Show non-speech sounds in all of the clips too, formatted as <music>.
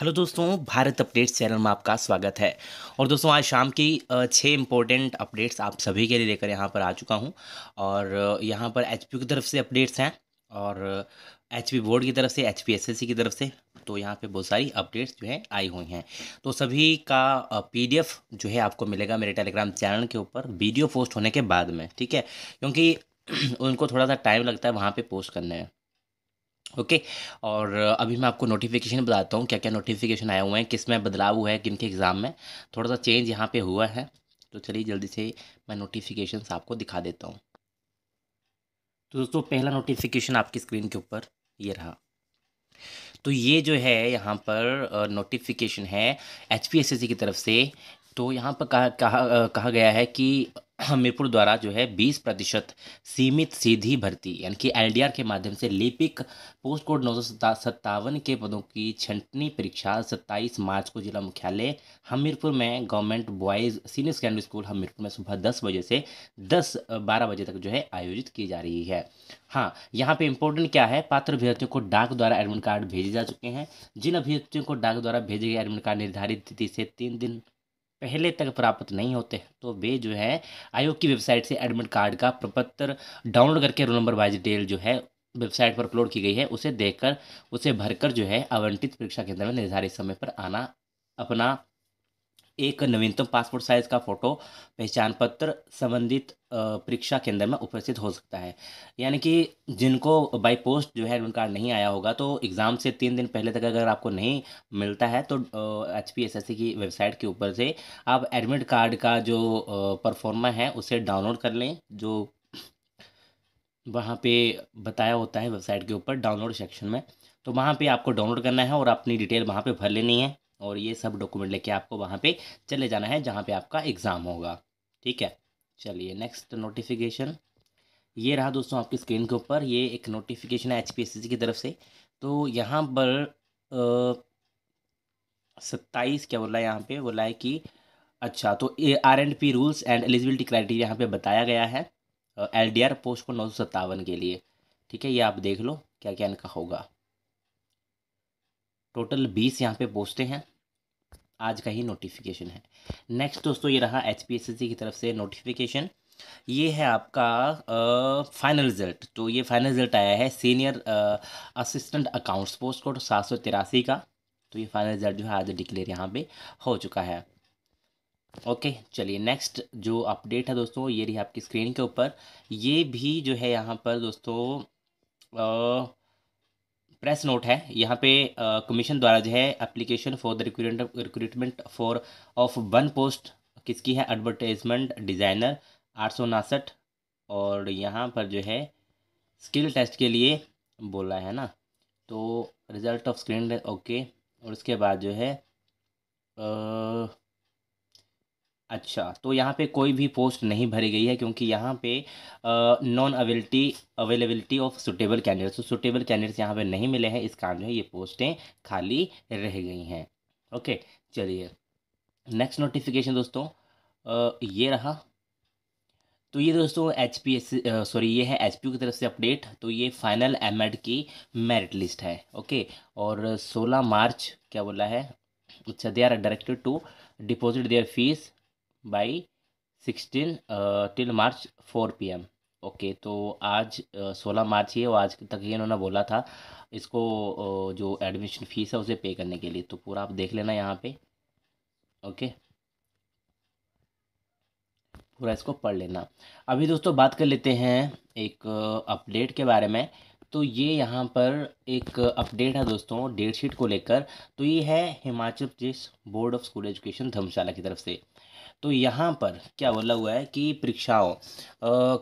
hello दोस्तों Bharat updates channel में आपका स्वागत है और दोस्तों आज शाम की छः इम्पोर्टेंट अपडेट्स आप सभी के लिए लेकर यहाँ पर आ चुका हूँ और यहाँ पर एच की तरफ से अपडेट्स हैं और एच बोर्ड की तरफ से एच की तरफ से तो यहाँ पे बहुत सारी अपडेट्स जो है आई हुई हैं तो सभी का पी जो है आपको मिलेगा मेरे टेलीग्राम चैनल के ऊपर वीडियो पोस्ट होने के बाद में ठीक है क्योंकि <clears throat> उनको थोड़ा सा टाइम लगता है वहाँ पर पोस्ट करने में ओके okay, और अभी मैं आपको नोटिफिकेशन बताता हूँ क्या क्या नोटिफिकेशन आए हुए हैं किस में बदलाव हुआ है किन के एग्ज़ाम में थोड़ा सा चेंज यहाँ पे हुआ है तो चलिए जल्दी से मैं नोटिफिकेशन आपको दिखा देता हूँ तो दोस्तों पहला नोटिफिकेशन आपकी स्क्रीन के ऊपर ये रहा तो ये जो है यहाँ पर नोटिफिकेशन है एच की तरफ से तो यहाँ पर कहा कहा कहा गया है कि हमीरपुर द्वारा जो है 20 प्रतिशत सीमित सीधी भर्ती यानी कि एलडीआर के माध्यम से लिपिक पोस्ट कोड नौ सत्तावन के पदों की छंटनी परीक्षा 27 मार्च को जिला मुख्यालय हमीरपुर में government boys senior secondary school Hamirpur में सुबह 10 बजे से 10 12 बजे तक जो है आयोजित की जा रही है हाँ यहाँ पे इंपॉर्टेंट क्या है पात्र अभ्यर्थियों को डाक द्वारा एडमिट कार्ड भेजे जा चुके हैं जिन अभ्यर्थियों को डाक द्वारा भेजे गए एडमिट कार्ड निर्धारित तिथि से तीन दिन पहले तक प्राप्त नहीं होते तो वे जो है आयोग की वेबसाइट से एडमिट कार्ड का प्रपत्र डाउनलोड करके रोल नंबर वाइज डिटेल जो है वेबसाइट पर अपलोड की गई है उसे देखकर उसे भरकर जो है आवंटित परीक्षा केंद्र में निर्धारित समय पर आना अपना एक नवीनतम पासपोर्ट साइज का फोटो पहचान पत्र संबंधित परीक्षा केंद्र में उपस्थित हो सकता है यानी कि जिनको बाई पोस्ट जो है एडमिट कार्ड नहीं आया होगा तो एग्ज़ाम से तीन दिन पहले तक अगर आपको नहीं मिलता है तो H P S S C की वेबसाइट के ऊपर से आप एडमिट कार्ड का जो परफॉर्मा है उसे डाउनलोड कर लें जो वहाँ पे बताया होता है वेबसाइट के ऊपर डाउनलोड सेक्शन में तो वहाँ पे आपको डाउनलोड करना है और अपनी डिटेल वहाँ पे भर लेनी है और ये सब डॉक्यूमेंट लेके आपको वहाँ पे चले जाना है जहाँ पे आपका एग्ज़ाम होगा ठीक है चलिए नेक्स्ट नोटिफिकेशन ये रहा दोस्तों आपकी स्क्रीन के ऊपर ये एक नोटिफिकेशन है एच की तरफ से तो यहाँ पर सत्ताईस क्या बोला है यहाँ पे बोला है कि अच्छा तो A R and P rules and eligibility criteria यहाँ पे बताया गया है एल डी आर पोस्ट को नौ सौ सत्तावन के लिए ठीक है ये आप देख लो क्या क्या इनका होगा टोटल बीस यहाँ पे पोस्टें हैं आज का ही नोटिफिकेशन है नेक्स्ट दोस्तों ये रहा एच की तरफ से नोटिफिकेशन ये है आपका फाइनल रिजल्ट तो ये फाइनल रिजल्ट आया है senior assistant accounts post code सात सौ तिरासी का तो ये फाइनल रिजल्ट जो है आज डिक्लेयर यहाँ पे हो चुका है ओके चलिए नेक्स्ट जो अपडेट है दोस्तों ये रही आपकी स्क्रीन के ऊपर ये भी जो है यहाँ पर दोस्तों आ, प्रेस नोट है यहाँ पे कमीशन द्वारा जो है application for the recruitment recruitment for of one post किसकी है एडवर्टाइजमेंट डिज़ाइनर आठ सौ और यहाँ पर जो है स्किल टेस्ट के लिए बोला है ना तो रिज़ल्ट ऑफ स्क्रीन ओके और उसके बाद जो है आ, अच्छा तो यहाँ पे कोई भी पोस्ट नहीं भरी गई है क्योंकि यहाँ पे नॉन अवेलिटी अवेलेबिलिटी ऑफ सुटेबल कैंडिडेट्स तो सुटेबल कैंडिडेट्स यहाँ पे नहीं मिले हैं इस कारण जो है ये पोस्टें खाली रह गई हैं ओके चलिए नेक्स्ट नोटिफिकेशन दोस्तों आ, ये रहा तो ये दोस्तों एच पी एस सॉरी ये है एच की तरफ से अपडेट तो ये फाइनल एम की मेरिट लिस्ट है ओके और सोलह मार्च क्या बोला है अच्छा they are directed to deposit their fees by sixteen till March four P M okay तो आज uh, सोलह मार्च ही है और आज तक ही इन्होंने बोला था इसको uh, जो एडमिशन फ़ीस है उसे पे करने के लिए तो पूरा आप देख लेना यहाँ पे ओके पूरा इसको पढ़ लेना अभी दोस्तों बात कर लेते हैं एक अपडेट uh, के बारे में तो ये यहाँ पर एक अपडेट है दोस्तों डेट शीट को लेकर तो ये है Himachal Pradesh board of school education Dharamshala की तरफ से तो यहाँ पर क्या बोला हुआ है कि परीक्षाओं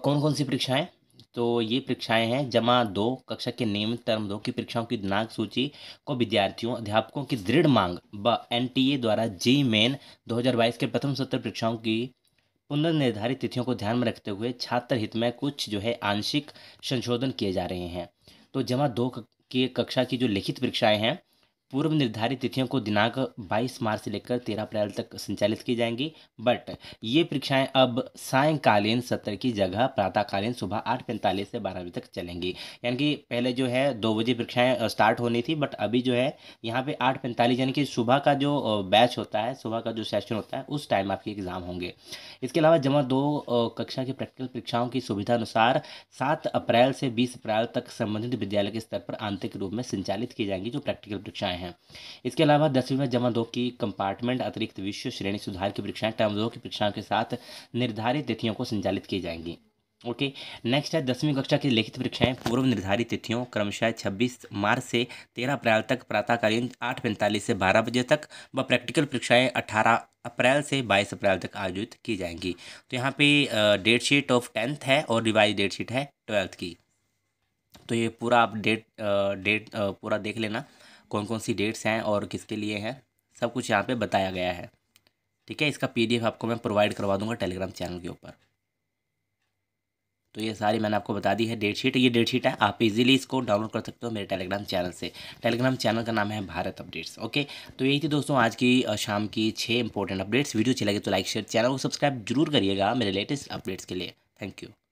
कौन कौन सी परीक्षाएं तो ये परीक्षाएं हैं जमा दो कक्षा के नियमित टर्म दो की परीक्षाओं की दिनांक सूची को विद्यार्थियों अध्यापकों की दृढ़ मांग व एनटीए द्वारा जी मेन 2022 के प्रथम सत्र परीक्षाओं की पुनर्निर्धारित तिथियों को ध्यान में रखते हुए छात्र हित में कुछ जो है आंशिक संशोधन किए जा रहे हैं तो जमा दो के कक्षा की जो लिखित परीक्षाएँ हैं पूर्व निर्धारित तिथियों को दिनांक 22 मार्च से लेकर 13 अप्रैल तक संचालित की जाएंगी बट ये परीक्षाएं अब सायंकालीन सत्र की जगह प्रातःकालीन सुबह आठ पैंतालीस से बारह बजे तक चलेंगी यानी कि पहले जो है दो बजे परीक्षाएं स्टार्ट होनी थी बट अभी जो है यहाँ पे आठ पैंतालीस यानी कि सुबह का जो बैच होता है सुबह का जो सेशन होता है उस टाइम आपके एग्ज़ाम होंगे इसके अलावा जमा दो कक्षा की प्रैक्टिकल परीक्षाओं की सुविधा अनुसार सात अप्रैल से बीस अप्रैल तक संबंधित विद्यालय के स्तर पर आंतरिक रूप में संचालित की जाएंगी जो प्रैक्टिकल परीक्षाएं हैं इसके अलावा दसवीं में जमा दो की कंपार्टमेंट अतिरिक्त विश्व श्रेणी सुधार की परीक्षाएं टर्म दो की परीक्षाओं के साथ निर्धारित तिथियों को संचालित की जाएंगी ओके नेक्स्ट है दसवीं कक्षा की लिखित परीक्षाएं पूर्व निर्धारित तिथियों क्रमशः 26 मार्च से 13 अप्रैल तक प्रातःकालीन आठ पैंतालीस से 12 बजे तक व प्रैक्टिकल परीक्षाएं 18 अप्रैल से 22 अप्रैल तक आयोजित की जाएंगी तो यहाँ पे डेट शीट ऑफ टेंथ है और रिवाइज डेट शीट है ट्वेल्थ की तो ये पूरा आप डेट डेट पूरा देख लेना कौन कौन सी डेट्स हैं और किसके लिए हैं सब कुछ यहाँ पे बताया गया है ठीक है इसका पीडीएफ आपको मैं प्रोवाइड करवा दूंगा टेलीग्राम चैनल के ऊपर तो ये सारी मैंने आपको बता दी है डेट शीट ये डेट शीट है आप इजीली इसको डाउनलोड कर सकते हो मेरे टेलीग्राम चैनल से टेलीग्राम चैनल का नाम है भारत अपडेट्स ओके तो यही थी दोस्तों आज की शाम की छः इंपॉर्टेंट अपडेट्स वीडियो अच्छी लगे तो लाइक शेयर चैनल को सब्सक्राइब जरूर करिएगा मेरे लेटेस्ट अपडेट्स के लिए थैंक यू